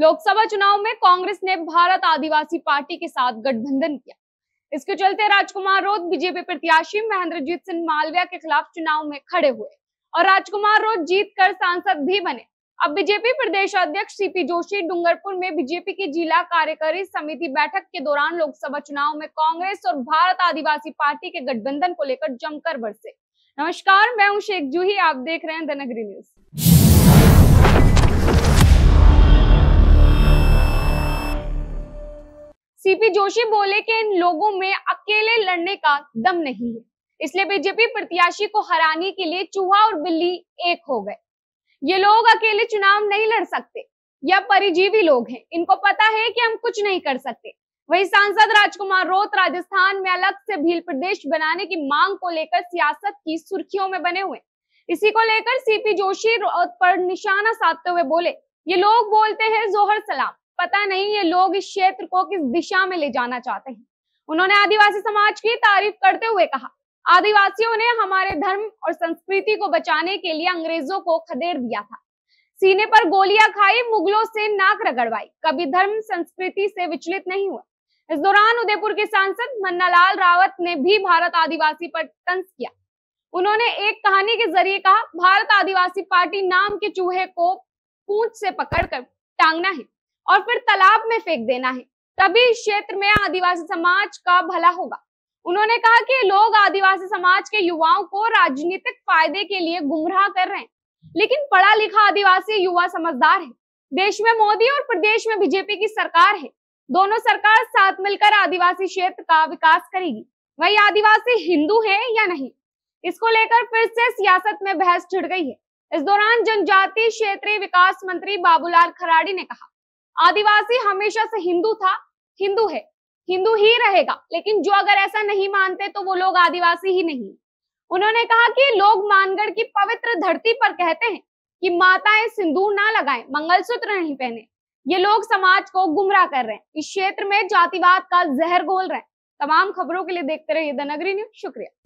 लोकसभा चुनाव में कांग्रेस ने भारत आदिवासी पार्टी के साथ गठबंधन किया इसके चलते राजकुमार रोत बीजेपी प्रत्याशी महेंद्रजीत सिंह मालविया के खिलाफ चुनाव में खड़े हुए और राजकुमार रोत जीत कर सांसद भी बने अब बीजेपी प्रदेश अध्यक्ष सीपी जोशी डूंगरपुर में बीजेपी की जिला कार्यकारी समिति बैठक के दौरान लोकसभा चुनाव में कांग्रेस और भारत आदिवासी पार्टी के गठबंधन को लेकर जमकर बरसे नमस्कार मैं हूं शेख जूही आप देख रहे हैं द नगरी न्यूज सीपी जोशी बोले कि इन लोगों में अकेले लड़ने का दम नहीं है इसलिए बीजेपी प्रत्याशी को हराने के लिए चूहा और बिल्ली एक हो गए ये लोग अकेले चुनाव नहीं लड़ सकते यह परिजीवी लोग हैं इनको पता है कि हम कुछ नहीं कर सकते वही सांसद राजकुमार रोत राजस्थान में अलग से भील प्रदेश बनाने की मांग को लेकर सियासत की सुर्खियों में बने हुए इसी को लेकर सीपी जोशी पर निशाना साधते हुए बोले ये लोग बोलते हैं जोहर सलाम पता नहीं ये लोग इस क्षेत्र को किस दिशा में ले जाना चाहते हैं उन्होंने आदिवासी समाज की तारीफ करते हुए कहा आदिवासियों ने हमारे धर्म और संस्कृति को बचाने के लिए अंग्रेजों को खदेड़ दिया था सीने पर गोलियां खाई मुगलों से नाक रगड़वाई कभी धर्म संस्कृति से विचलित नहीं हुआ इस दौरान उदयपुर के सांसद मन्नालाल रावत ने भी भारत आदिवासी पर तंज किया उन्होंने एक कहानी के जरिए कहा भारत आदिवासी पार्टी नाम के चूहे को पूछ से पकड़कर टांगना है और फिर तालाब में फेंक देना है तभी इस क्षेत्र में आदिवासी समाज का भला होगा उन्होंने कहा कि लोग आदिवासी समाज के युवाओं को राजनीतिक फायदे के लिए गुमराह कर रहे हैं लेकिन पढ़ा लिखा आदिवासी युवा समझदार है देश में मोदी और प्रदेश में बीजेपी की सरकार है दोनों सरकार साथ मिलकर आदिवासी क्षेत्र का विकास करेगी वही आदिवासी हिंदू है या नहीं इसको लेकर फिर से सियासत में बहस छिड़ गई है इस दौरान जनजातीय क्षेत्रीय विकास मंत्री बाबूलाल खराड़ी ने कहा आदिवासी हमेशा से हिंदू था हिंदू है हिंदू ही रहेगा लेकिन जो अगर ऐसा नहीं मानते तो वो लोग आदिवासी ही नहीं उन्होंने कहा कि लोग मानगढ़ की पवित्र धरती पर कहते हैं कि माताएं सिंदूर ना लगाएं मंगलसूत्र नहीं पहने ये लोग समाज को गुमराह कर रहे हैं इस क्षेत्र में जातिवाद का जहर घोल रहे हैं तमाम खबरों के लिए देखते रहिए द नगरी न्यूज शुक्रिया